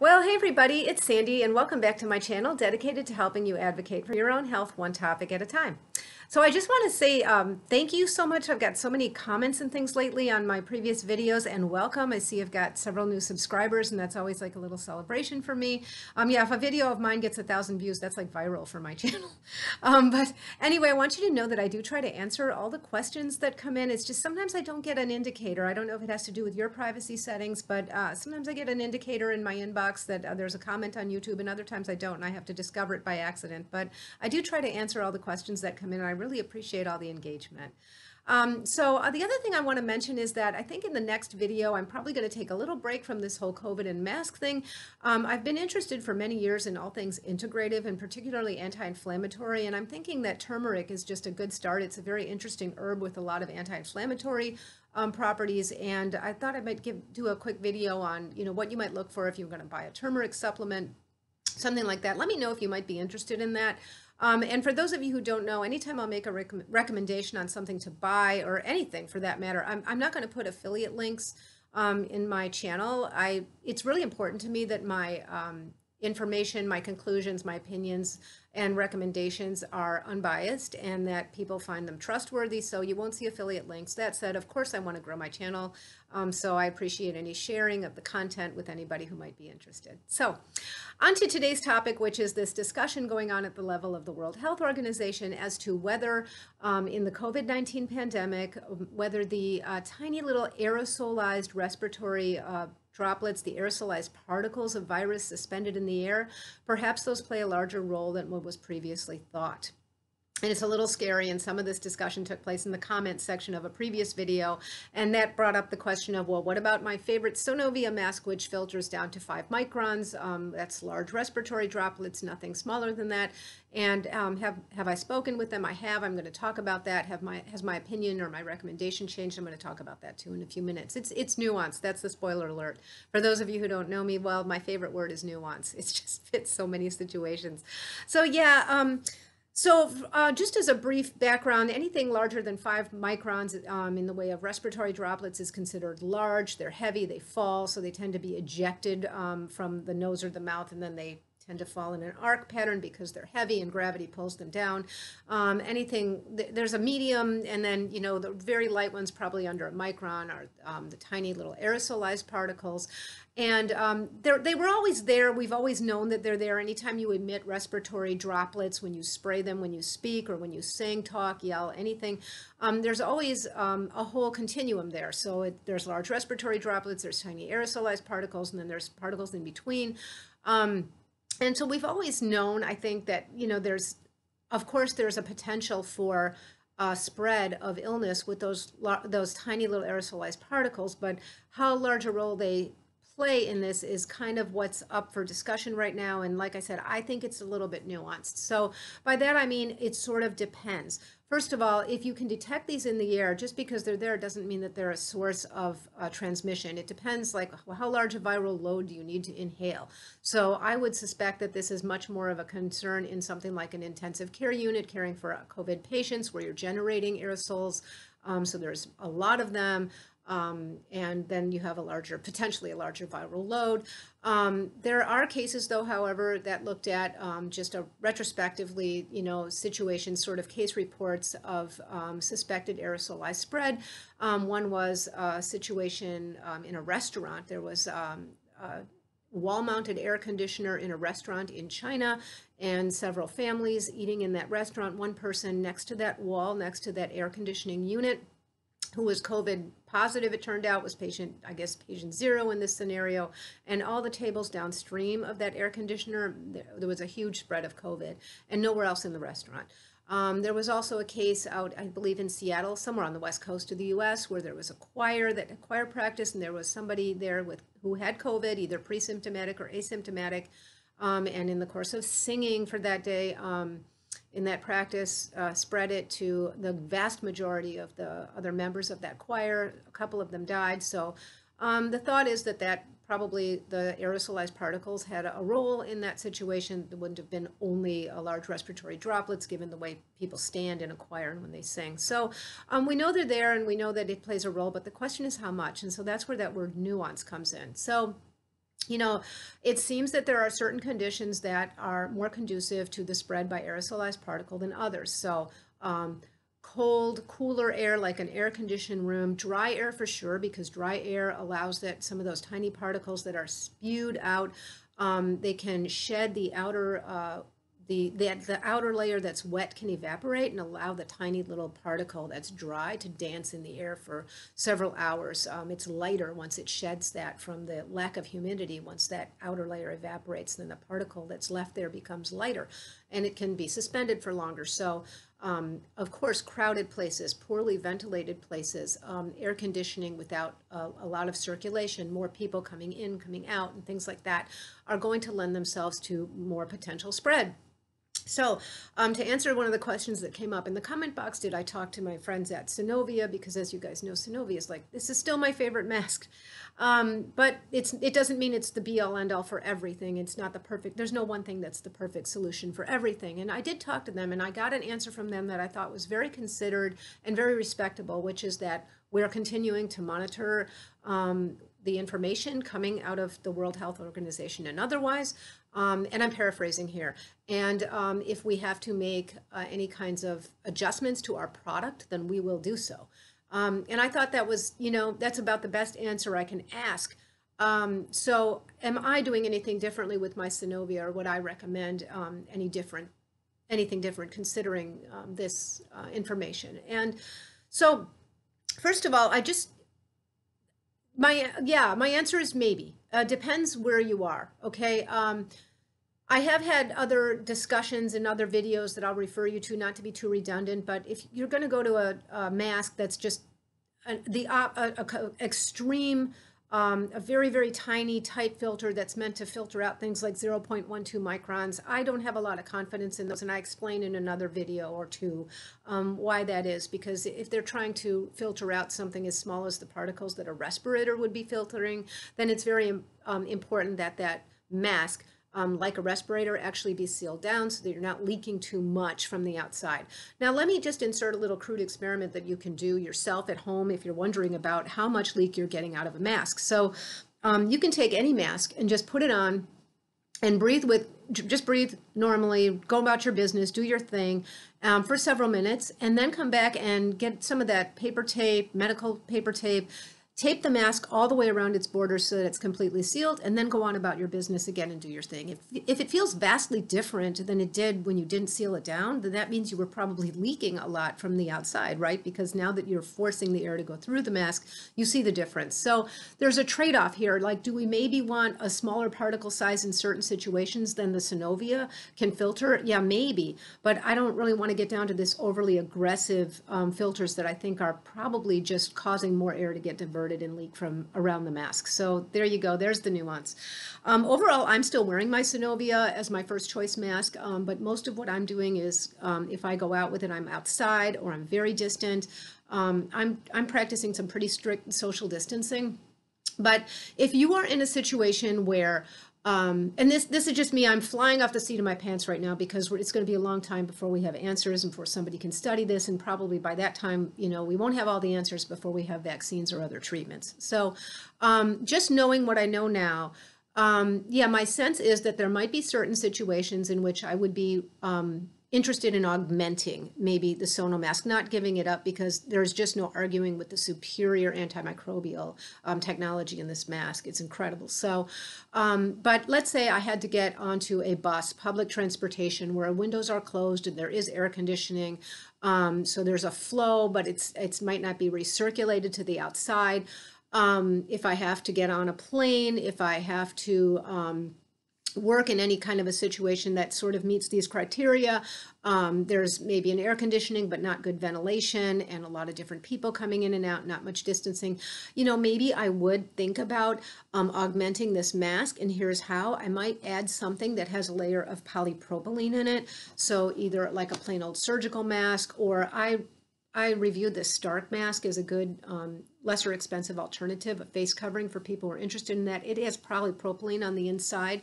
Well, hey everybody, it's Sandy and welcome back to my channel dedicated to helping you advocate for your own health one topic at a time. So I just want to say um, thank you so much. I've got so many comments and things lately on my previous videos and welcome. I see I've got several new subscribers and that's always like a little celebration for me. Um, yeah, if a video of mine gets a thousand views, that's like viral for my channel. Um, but anyway, I want you to know that I do try to answer all the questions that come in. It's just sometimes I don't get an indicator. I don't know if it has to do with your privacy settings, but uh, sometimes I get an indicator in my inbox that uh, there's a comment on YouTube and other times I don't and I have to discover it by accident. But I do try to answer all the questions that come in. I really appreciate all the engagement. Um, so uh, the other thing I want to mention is that I think in the next video, I'm probably going to take a little break from this whole COVID and mask thing. Um, I've been interested for many years in all things integrative and particularly anti-inflammatory, and I'm thinking that turmeric is just a good start. It's a very interesting herb with a lot of anti-inflammatory um, properties, and I thought I might give do a quick video on you know what you might look for if you're going to buy a turmeric supplement, something like that. Let me know if you might be interested in that. Um, and for those of you who don't know, anytime I'll make a rec recommendation on something to buy or anything for that matter, I'm, I'm not going to put affiliate links um, in my channel. I It's really important to me that my um, information, my conclusions, my opinions, and recommendations are unbiased and that people find them trustworthy. So you won't see affiliate links. That said, of course, I want to grow my channel. Um, so I appreciate any sharing of the content with anybody who might be interested. So on to today's topic, which is this discussion going on at the level of the World Health Organization as to whether um, in the COVID-19 pandemic, um, whether the uh, tiny little aerosolized respiratory uh, droplets, the aerosolized particles of virus suspended in the air, perhaps those play a larger role than what was previously thought and it's a little scary and some of this discussion took place in the comments section of a previous video and that brought up the question of well what about my favorite Sonovia mask which filters down to five microns um, that's large respiratory droplets nothing smaller than that and um, have have I spoken with them I have I'm going to talk about that have my has my opinion or my recommendation changed I'm going to talk about that too in a few minutes it's it's nuance. that's the spoiler alert for those of you who don't know me well my favorite word is nuance it just fits so many situations so yeah um, so uh, just as a brief background, anything larger than five microns um, in the way of respiratory droplets is considered large. They're heavy, they fall, so they tend to be ejected um, from the nose or the mouth, and then they tend to fall in an arc pattern because they're heavy and gravity pulls them down. Um, anything, th there's a medium, and then, you know, the very light ones, probably under a micron, are um, the tiny little aerosolized particles. And um, they were always there. We've always known that they're there. Anytime you emit respiratory droplets, when you spray them, when you speak, or when you sing, talk, yell, anything, um, there's always um, a whole continuum there. So it, there's large respiratory droplets, there's tiny aerosolized particles, and then there's particles in between. Um, and so we've always known, I think, that, you know, there's, of course, there's a potential for uh, spread of illness with those those tiny little aerosolized particles, but how large a role they play in this is kind of what's up for discussion right now. And like I said, I think it's a little bit nuanced. So by that, I mean, it sort of depends. First of all, if you can detect these in the air, just because they're there doesn't mean that they're a source of uh, transmission. It depends, like, how large a viral load do you need to inhale? So I would suspect that this is much more of a concern in something like an intensive care unit caring for uh, COVID patients where you're generating aerosols. Um, so there's a lot of them. Um, and then you have a larger, potentially a larger viral load. Um, there are cases, though, however, that looked at um, just a retrospectively, you know, situations, sort of case reports of um, suspected aerosolized spread. Um, one was a situation um, in a restaurant. There was a wall-mounted air conditioner in a restaurant in China and several families eating in that restaurant, one person next to that wall, next to that air conditioning unit who was COVID positive, it turned out, was patient, I guess, patient zero in this scenario. And all the tables downstream of that air conditioner, there was a huge spread of COVID and nowhere else in the restaurant. Um, there was also a case out, I believe, in Seattle, somewhere on the west coast of the U.S., where there was a choir that a choir practice, and there was somebody there with who had COVID, either pre-symptomatic or asymptomatic. Um, and in the course of singing for that day, um, in that practice, uh, spread it to the vast majority of the other members of that choir. A couple of them died. So um, the thought is that that probably the aerosolized particles had a role in that situation. It wouldn't have been only a large respiratory droplets given the way people stand in a choir and when they sing. So um, we know they're there and we know that it plays a role, but the question is how much? And so that's where that word nuance comes in. So you know, it seems that there are certain conditions that are more conducive to the spread by aerosolized particle than others. So um, cold, cooler air, like an air conditioned room, dry air for sure, because dry air allows that some of those tiny particles that are spewed out, um, they can shed the outer uh, the, the, the outer layer that's wet can evaporate and allow the tiny little particle that's dry to dance in the air for several hours. Um, it's lighter once it sheds that from the lack of humidity. Once that outer layer evaporates, then the particle that's left there becomes lighter and it can be suspended for longer. So um, of course, crowded places, poorly ventilated places, um, air conditioning without a, a, lot of circulation, more people coming in, coming out, and things like that are going to lend themselves to more potential spread. So um, to answer one of the questions that came up in the comment box, did I talk to my friends at Synovia? Because as you guys know, Synovia is like, this is still my favorite mask. Um, but it's it doesn't mean it's the be all end all for everything. It's not the perfect, there's no one thing that's the perfect solution for everything. And I did talk to them and I got an answer from them that I thought was very considered and very respectable, which is that we're continuing to monitor um, the information coming out of the World Health Organization and otherwise. Um, and I'm paraphrasing here. And um, if we have to make uh, any kinds of adjustments to our product, then we will do so. Um, and I thought that was, you know, that's about the best answer I can ask. Um, so, am I doing anything differently with my Synovia, or would I recommend um, any different, anything different considering um, this uh, information? And so, first of all, I just my yeah, my answer is maybe uh, depends where you are, okay? Um, I have had other discussions and other videos that I'll refer you to, not to be too redundant, but if you're going to go to a, a mask that's just an, uh, the uh, a, a extreme um, a very, very tiny, tight filter that's meant to filter out things like 0.12 microns. I don't have a lot of confidence in those, and I explain in another video or two um, why that is, because if they're trying to filter out something as small as the particles that a respirator would be filtering, then it's very um, important that that mask um, like a respirator, actually be sealed down so that you're not leaking too much from the outside. Now, let me just insert a little crude experiment that you can do yourself at home if you're wondering about how much leak you're getting out of a mask. So um, you can take any mask and just put it on and breathe with just breathe normally go about your business do your thing um, for several minutes and then come back and get some of that paper tape medical paper tape Tape the mask all the way around its border so that it's completely sealed, and then go on about your business again and do your thing. If, if it feels vastly different than it did when you didn't seal it down, then that means you were probably leaking a lot from the outside, right? Because now that you're forcing the air to go through the mask, you see the difference. So there's a trade off here. Like, do we maybe want a smaller particle size in certain situations than the Synovia can filter? Yeah, maybe. But I don't really want to get down to this overly aggressive um, filters that I think are probably just causing more air to get diverted diverted and leak from around the mask. So there you go. There's the nuance. Um, overall, I'm still wearing my Synovia as my first choice mask, um, but most of what I'm doing is um, if I go out with it, I'm outside or I'm very distant. Um, I'm, I'm practicing some pretty strict social distancing. But if you are in a situation where um, and this this is just me. I'm flying off the seat of my pants right now because it's going to be a long time before we have answers and before somebody can study this. And probably by that time, you know, we won't have all the answers before we have vaccines or other treatments. So, um, just knowing what I know now, um, yeah, my sense is that there might be certain situations in which I would be um, interested in augmenting maybe the sonomask, not giving it up because there's just no arguing with the superior antimicrobial um, technology in this mask. It's incredible. So, um, but let's say I had to get onto a bus, public transportation, where windows are closed and there is air conditioning. Um, so there's a flow, but it's it might not be recirculated to the outside. Um, if I have to get on a plane, if I have to um, work in any kind of a situation that sort of meets these criteria. Um, there's maybe an air conditioning, but not good ventilation and a lot of different people coming in and out, not much distancing. You know, maybe I would think about um, augmenting this mask and here's how. I might add something that has a layer of polypropylene in it. So either like a plain old surgical mask or I I reviewed this Stark mask as a good, um, lesser expensive alternative, a face covering for people who are interested in that. It has probably propylene on the inside.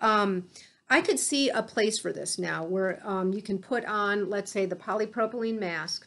Um, I could see a place for this now where um, you can put on, let's say, the polypropylene mask.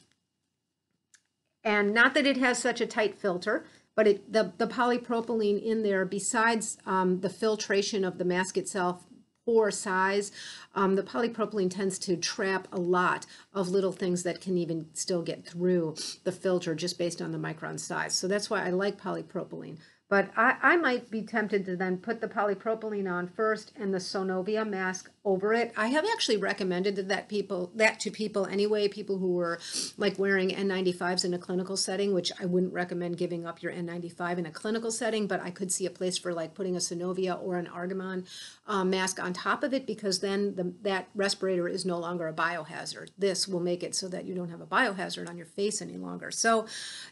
And not that it has such a tight filter, but it, the, the polypropylene in there, besides um, the filtration of the mask itself, poor size, um, the polypropylene tends to trap a lot of little things that can even still get through the filter just based on the micron size. So that's why I like polypropylene. But I, I might be tempted to then put the polypropylene on first and the Sonovia mask over it. I have actually recommended that people that to people anyway, people who were like wearing N95s in a clinical setting, which I wouldn't recommend giving up your N95 in a clinical setting, but I could see a place for like putting a Sonovia or an Argamon uh, mask on top of it because then the, that respirator is no longer a biohazard. This will make it so that you don't have a biohazard on your face any longer. So,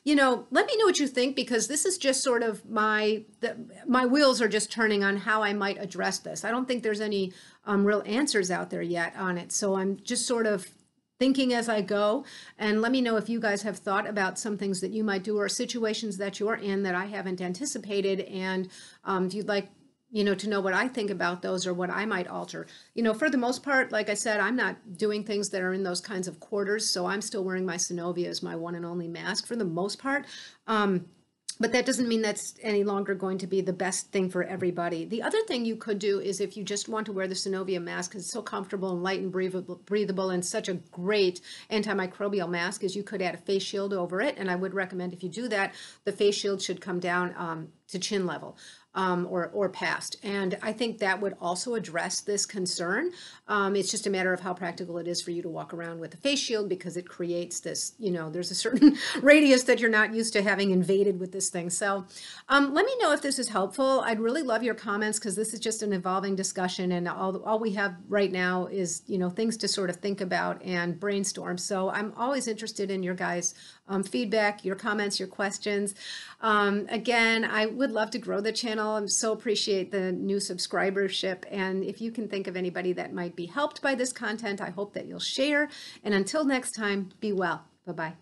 you know, let me know what you think because this is just sort of my my the, my wheels are just turning on how I might address this. I don't think there's any um, real answers out there yet on it. So I'm just sort of thinking as I go. And let me know if you guys have thought about some things that you might do or situations that you're in that I haven't anticipated. And um, if you'd like you know, to know what I think about those or what I might alter. You know, for the most part, like I said, I'm not doing things that are in those kinds of quarters. So I'm still wearing my Synovia as my one and only mask for the most part. Um, but that doesn't mean that's any longer going to be the best thing for everybody. The other thing you could do is if you just want to wear the Synovia mask, it's so comfortable and light and breathable and such a great antimicrobial mask, is you could add a face shield over it. And I would recommend if you do that, the face shield should come down um, to chin level um, or, or passed. And I think that would also address this concern. Um, it's just a matter of how practical it is for you to walk around with a face shield because it creates this, you know, there's a certain radius that you're not used to having invaded with this thing. So um, let me know if this is helpful. I'd really love your comments because this is just an evolving discussion and all, all we have right now is, you know, things to sort of think about and brainstorm. So I'm always interested in your guys' um, feedback, your comments, your questions. Um, again, I would love to grow the channel channel. I'm so appreciate the new subscribership. And if you can think of anybody that might be helped by this content, I hope that you'll share. And until next time, be well. Bye-bye.